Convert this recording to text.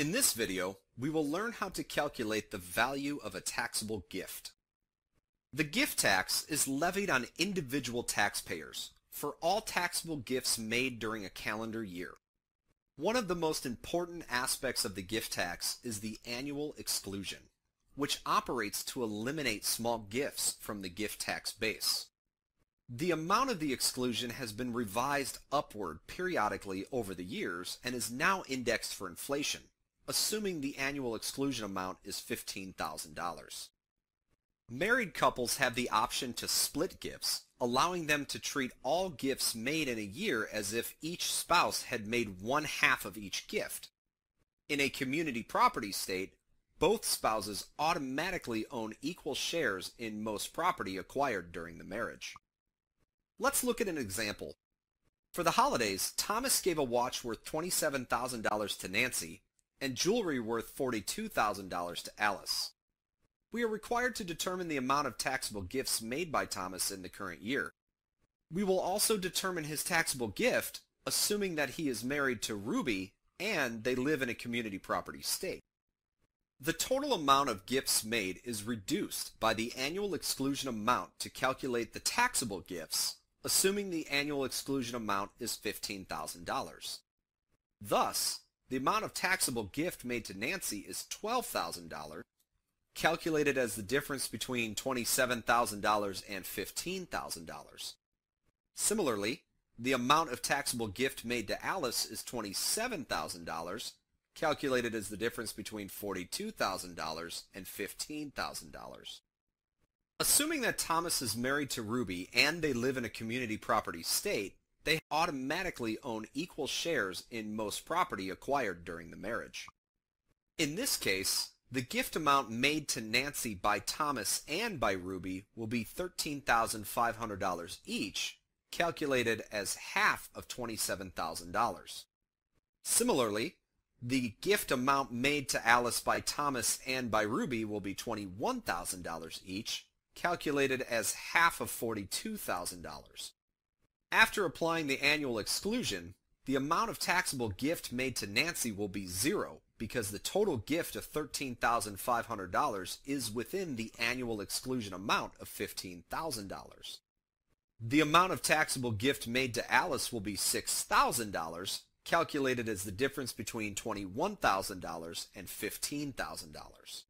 In this video, we will learn how to calculate the value of a taxable gift. The gift tax is levied on individual taxpayers for all taxable gifts made during a calendar year. One of the most important aspects of the gift tax is the annual exclusion, which operates to eliminate small gifts from the gift tax base. The amount of the exclusion has been revised upward periodically over the years and is now indexed for inflation assuming the annual exclusion amount is $15,000. Married couples have the option to split gifts, allowing them to treat all gifts made in a year as if each spouse had made one half of each gift. In a community property state, both spouses automatically own equal shares in most property acquired during the marriage. Let's look at an example. For the holidays, Thomas gave a watch worth $27,000 to Nancy and jewelry worth $42,000 to Alice. We are required to determine the amount of taxable gifts made by Thomas in the current year. We will also determine his taxable gift, assuming that he is married to Ruby and they live in a community property state. The total amount of gifts made is reduced by the annual exclusion amount to calculate the taxable gifts, assuming the annual exclusion amount is $15,000. Thus, the amount of taxable gift made to Nancy is $12,000, calculated as the difference between $27,000 and $15,000. Similarly, the amount of taxable gift made to Alice is $27,000, calculated as the difference between $42,000 and $15,000. Assuming that Thomas is married to Ruby and they live in a community property state, they automatically own equal shares in most property acquired during the marriage. In this case, the gift amount made to Nancy by Thomas and by Ruby will be $13,500 each, calculated as half of $27,000. Similarly, the gift amount made to Alice by Thomas and by Ruby will be $21,000 each, calculated as half of $42,000. After applying the annual exclusion, the amount of taxable gift made to Nancy will be zero because the total gift of $13,500 is within the annual exclusion amount of $15,000. The amount of taxable gift made to Alice will be $6,000, calculated as the difference between $21,000 and $15,000.